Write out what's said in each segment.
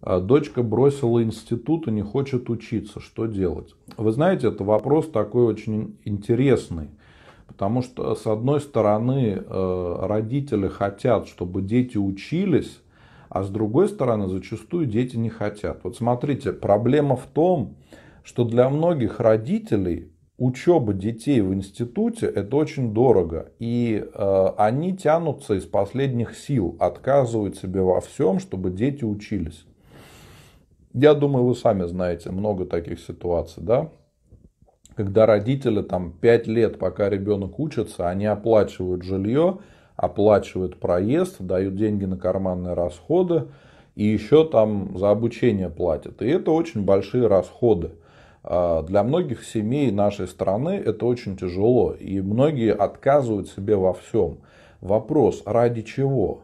А дочка бросила институт и не хочет учиться. Что делать? Вы знаете, это вопрос такой очень интересный. Потому что, с одной стороны, э, родители хотят, чтобы дети учились, а с другой стороны, зачастую дети не хотят. Вот смотрите, проблема в том, что для многих родителей учеба детей в институте это очень дорого. И э, они тянутся из последних сил, отказывают себе во всем, чтобы дети учились. Я думаю, вы сами знаете много таких ситуаций, да? Когда родители там 5 лет, пока ребенок учится, они оплачивают жилье, оплачивают проезд, дают деньги на карманные расходы и еще там за обучение платят. И это очень большие расходы. А, для многих семей нашей страны это очень тяжело, и многие отказывают себе во всем. Вопрос, ради чего?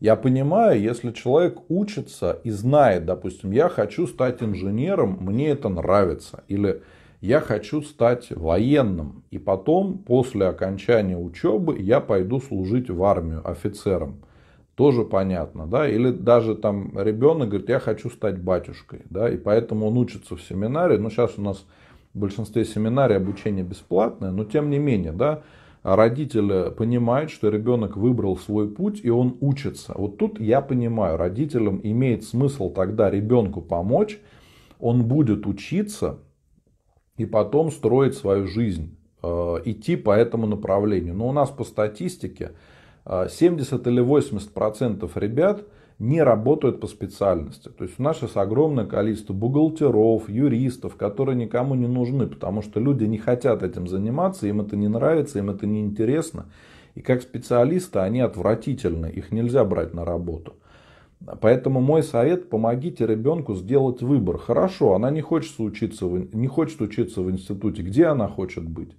Я понимаю, если человек учится и знает, допустим, я хочу стать инженером, мне это нравится, или я хочу стать военным, и потом, после окончания учебы, я пойду служить в армию офицером. Тоже понятно, да, или даже там ребенок говорит, я хочу стать батюшкой, да, и поэтому он учится в семинаре, ну, сейчас у нас в большинстве семинарий обучение бесплатное, но тем не менее, да, родитель понимает, что ребенок выбрал свой путь и он учится. Вот тут я понимаю, родителям имеет смысл тогда ребенку помочь, он будет учиться и потом строить свою жизнь, э, идти по этому направлению. Но у нас по статистике 70 э, или 80 процентов ребят – не работают по специальности. То есть у нас сейчас огромное количество бухгалтеров, юристов, которые никому не нужны, потому что люди не хотят этим заниматься, им это не нравится, им это не интересно. И как специалисты они отвратительны, их нельзя брать на работу. Поэтому мой совет, помогите ребенку сделать выбор. Хорошо, она не, хочет учиться в, не хочет учиться в институте, где она хочет быть.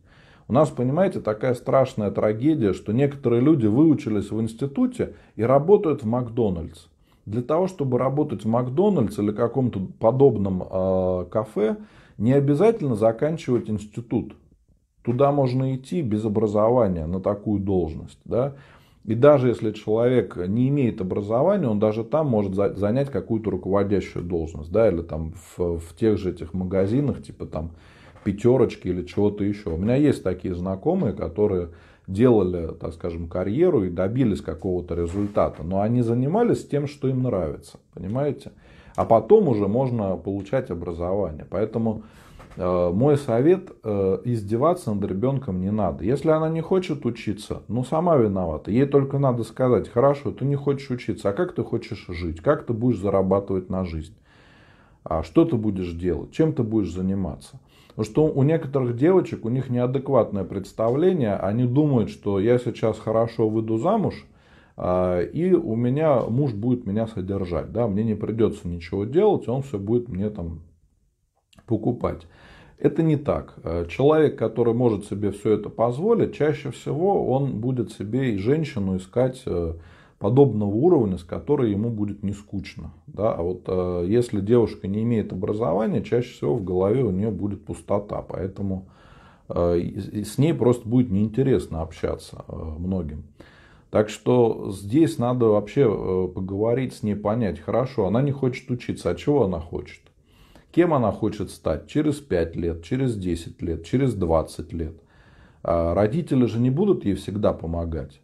У нас, понимаете, такая страшная трагедия, что некоторые люди выучились в институте и работают в Макдональдс. Для того, чтобы работать в Макдональдс или каком-то подобном э, кафе, не обязательно заканчивать институт. Туда можно идти без образования на такую должность. Да? И даже если человек не имеет образования, он даже там может занять какую-то руководящую должность, да, или там в, в тех же этих магазинах, типа там пятерочки или чего-то еще. У меня есть такие знакомые, которые делали, так скажем, карьеру и добились какого-то результата. Но они занимались тем, что им нравится, понимаете? А потом уже можно получать образование. Поэтому э, мой совет э, издеваться над ребенком не надо. Если она не хочет учиться, ну сама виновата. Ей только надо сказать, хорошо, ты не хочешь учиться, а как ты хочешь жить? Как ты будешь зарабатывать на жизнь? А что ты будешь делать? Чем ты будешь заниматься? что у некоторых девочек, у них неадекватное представление, они думают, что я сейчас хорошо выйду замуж, а, и у меня муж будет меня содержать, да, мне не придется ничего делать, он все будет мне там покупать. Это не так. Э, человек, который может себе все это позволить, чаще всего он будет себе и женщину искать э, подобного уровня, с которой ему будет не скучно. Да? А вот э, если девушка не имеет образования, чаще всего в голове у нее будет пустота. Поэтому э, с ней просто будет неинтересно общаться э, многим. Так что здесь надо вообще э, поговорить с ней, понять, хорошо, она не хочет учиться, а чего она хочет? Кем она хочет стать через 5 лет, через 10 лет, через 20 лет? А родители же не будут ей всегда помогать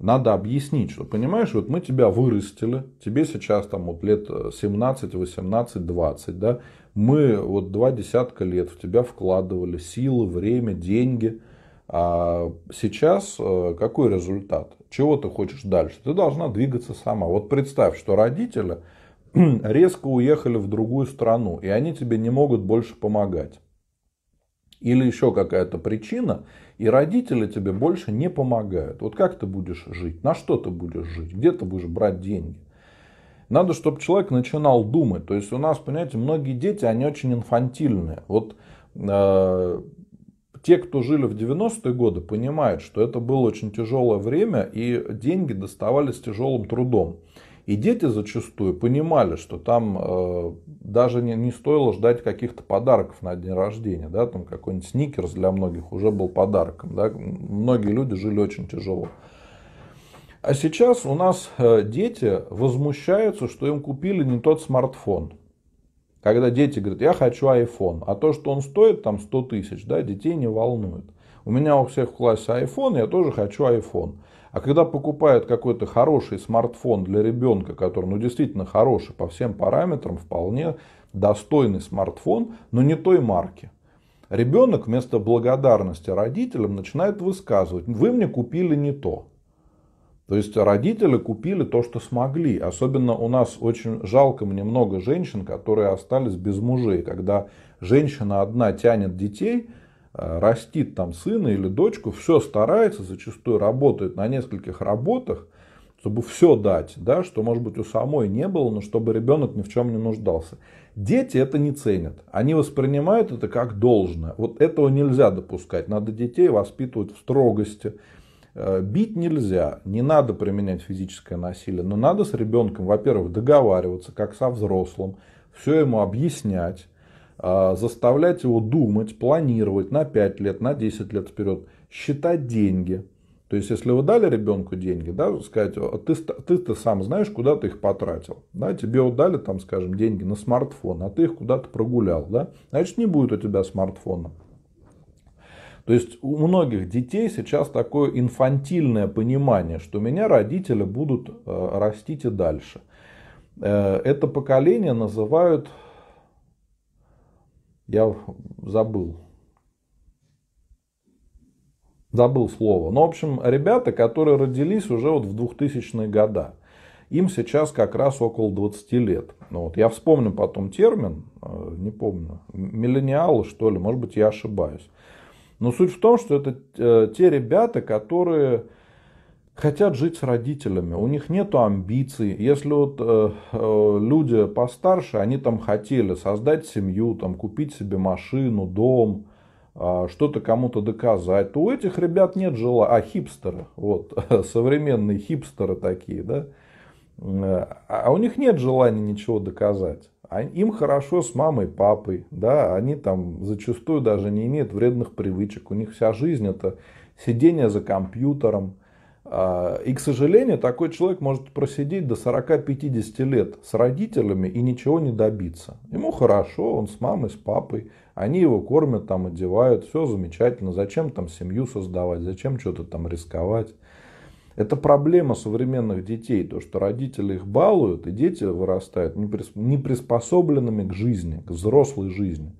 надо объяснить, что, понимаешь, вот мы тебя вырастили, тебе сейчас там вот лет 17, 18, 20, да, мы вот два десятка лет в тебя вкладывали силы, время, деньги, а сейчас э, какой результат? Чего ты хочешь дальше? Ты должна двигаться сама. Вот представь, что родители резко уехали в другую страну, и они тебе не могут больше помогать или еще какая-то причина, и родители тебе больше не помогают. Вот как ты будешь жить, на что ты будешь жить, где ты будешь брать деньги. Надо, чтобы человек начинал думать. То есть у нас, понимаете, многие дети, они очень инфантильные. Вот э, те, кто жили в 90-е годы, понимают, что это было очень тяжелое время, и деньги доставались тяжелым трудом. И дети зачастую понимали, что там э, даже не, не стоило ждать каких-то подарков на день рождения. Да? Там какой-нибудь сникерс для многих уже был подарком. Да? Многие люди жили очень тяжело. А сейчас у нас э, дети возмущаются, что им купили не тот смартфон. Когда дети говорят, я хочу iPhone, а то, что он стоит там 100 тысяч, да, детей не волнует. У меня у всех в классе iPhone, я тоже хочу iPhone. А когда покупают какой-то хороший смартфон для ребенка, который ну, действительно хороший по всем параметрам, вполне достойный смартфон, но не той марки, ребенок вместо благодарности родителям начинает высказывать, вы мне купили не то. То есть родители купили то, что смогли. Особенно у нас очень жалко мне много женщин, которые остались без мужей. Когда женщина одна тянет детей, Э, растит там сына или дочку, все старается, зачастую работает на нескольких работах, чтобы все дать, да, что, может быть, у самой не было, но чтобы ребенок ни в чем не нуждался. Дети это не ценят. Они воспринимают это как должное. Вот этого нельзя допускать. Надо детей воспитывать в строгости. Э, бить нельзя, не надо применять физическое насилие, но надо с ребенком, во-первых, договариваться, как со взрослым, все ему объяснять, а, заставлять его думать, планировать на 5 лет, на 10 лет вперед, считать деньги. То есть, если вы дали ребенку деньги, да, сказать, ты, ты, ты сам знаешь, куда ты их потратил. Да, тебе вот дали там, скажем, деньги на смартфон, а ты их куда-то прогулял. Да? Значит, не будет у тебя смартфона. То есть у многих детей сейчас такое инфантильное понимание, что меня родители будут э, растить и дальше. Э, это поколение называют я забыл. Забыл слово. Но, ну, в общем, ребята, которые родились уже вот в 2000-е годы. Им сейчас как раз около 20 лет. Ну, вот. Я вспомню потом термин, э, не помню, миллениалы, что ли, может быть, я ошибаюсь. Но суть в том, что это э, те ребята, которые хотят жить с родителями, у них нет амбиций. Если вот э, э, люди постарше, они там хотели создать семью, там, купить себе машину, дом, э, что-то кому-то доказать, то у этих ребят нет желания. А хипстеры, вот, современные хипстеры такие, да, э, а у них нет желания ничего доказать. А им хорошо с мамой, папой, да, они там зачастую даже не имеют вредных привычек, у них вся жизнь это сидение за компьютером, а, и, к сожалению, такой человек может просидеть до 40-50 лет с родителями и ничего не добиться. Ему хорошо, он с мамой, с папой, они его кормят, там одевают, все замечательно. Зачем там семью создавать, зачем что-то там рисковать? Это проблема современных детей, то, что родители их балуют, и дети вырастают неприспособленными к жизни, к взрослой жизни.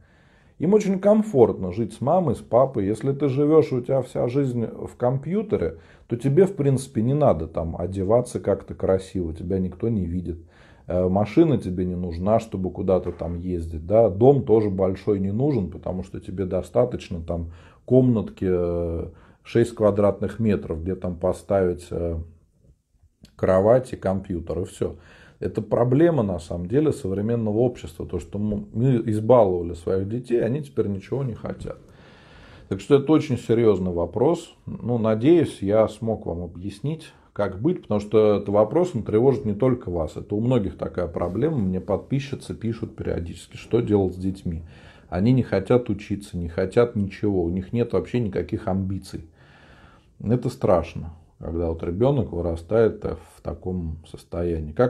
Им очень комфортно жить с мамой, с папой. Если ты живешь, у тебя вся жизнь в компьютере, то тебе, в принципе, не надо там одеваться как-то красиво, тебя никто не видит. Э, машина тебе не нужна, чтобы куда-то там ездить. Да? Дом тоже большой не нужен, потому что тебе достаточно там комнатки 6 э, квадратных метров, где там поставить э, кровать и компьютер, и все. Это проблема, на самом деле, современного общества. То, что мы избаловали своих детей, они теперь ничего не хотят. Так что это очень серьезный вопрос. Ну, надеюсь, я смог вам объяснить, как быть, потому что этот вопрос он тревожит не только вас. Это у многих такая проблема. Мне подписчицы пишут периодически, что делать с детьми. Они не хотят учиться, не хотят ничего, у них нет вообще никаких амбиций. Это страшно, когда вот ребенок вырастает э, в таком состоянии. Как